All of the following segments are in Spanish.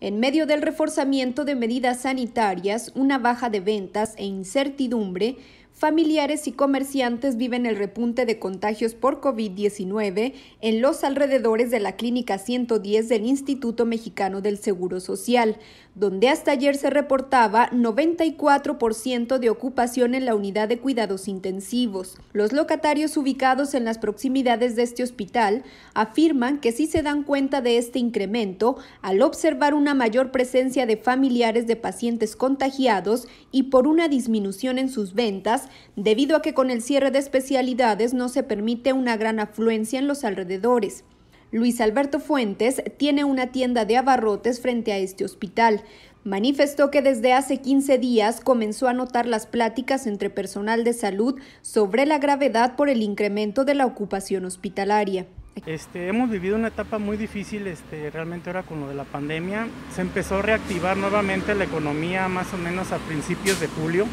En medio del reforzamiento de medidas sanitarias, una baja de ventas e incertidumbre, familiares y comerciantes viven el repunte de contagios por COVID-19 en los alrededores de la Clínica 110 del Instituto Mexicano del Seguro Social, donde hasta ayer se reportaba 94% de ocupación en la unidad de cuidados intensivos. Los locatarios ubicados en las proximidades de este hospital afirman que sí se dan cuenta de este incremento al observar una mayor presencia de familiares de pacientes contagiados y por una disminución en sus ventas debido a que con el cierre de especialidades no se permite una gran afluencia en los alrededores. Luis Alberto Fuentes tiene una tienda de abarrotes frente a este hospital. Manifestó que desde hace 15 días comenzó a notar las pláticas entre personal de salud sobre la gravedad por el incremento de la ocupación hospitalaria. Este, hemos vivido una etapa muy difícil este, realmente ahora con lo de la pandemia. Se empezó a reactivar nuevamente la economía más o menos a principios de julio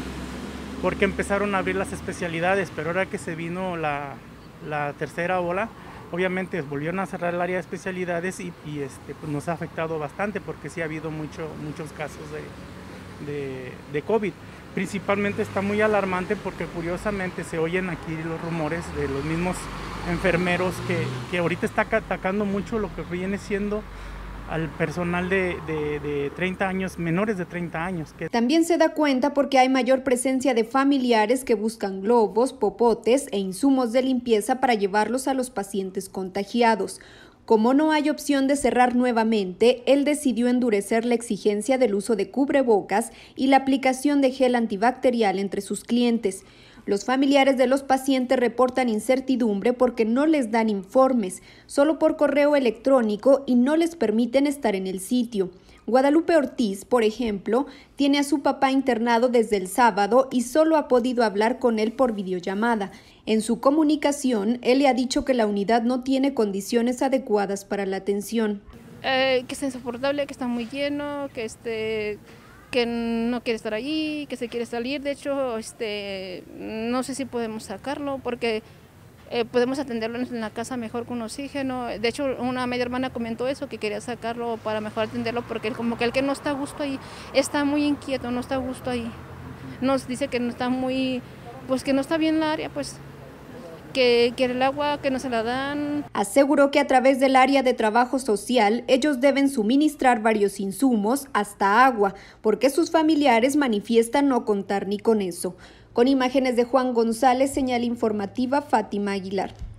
porque empezaron a abrir las especialidades, pero ahora que se vino la, tercera ola, obviamente volvieron a cerrar el área de especialidades y, este, pues, nos ha afectado bastante porque sí ha habido mucho, muchos casos de, de, COVID. Principalmente está muy alarmante porque curiosamente se oyen aquí los rumores de los mismos enfermeros que, que ahorita está atacando mucho lo que viene siendo al personal de, 30 años, menores de 30 años. También se da cuenta porque hay mayor presencia de familiares que buscan globos, popotes e insumos de limpieza para llevarlos a los pacientes contagiados. Como no hay opción de cerrar nuevamente, él decidió endurecer la exigencia del uso de cubrebocas y la aplicación de gel antibacterial entre sus clientes. Los familiares de los pacientes reportan incertidumbre porque no les dan informes, solo por correo electrónico y no les permiten estar en el sitio. Guadalupe Ortiz, por ejemplo, tiene a su papá internado desde el sábado y solo ha podido hablar con él por videollamada. En su comunicación, él le ha dicho que la unidad no tiene condiciones adecuadas para la atención. Eh, que es insoportable, que está muy lleno, que este que no quiere estar allí, que se quiere salir. De hecho, este, no sé si podemos sacarlo porque eh, podemos atenderlo en la casa mejor con oxígeno. De hecho, una media hermana comentó eso, que quería sacarlo para mejor atenderlo porque como que el que no está a gusto ahí, está muy inquieto, no está a gusto ahí. Nos dice que no está muy, pues que no está bien la área, pues que quiere el agua, que no se la dan. Aseguró que a través del área de trabajo social ellos deben suministrar varios insumos, hasta agua, porque sus familiares manifiestan no contar ni con eso. Con imágenes de Juan González, señal informativa Fátima Aguilar.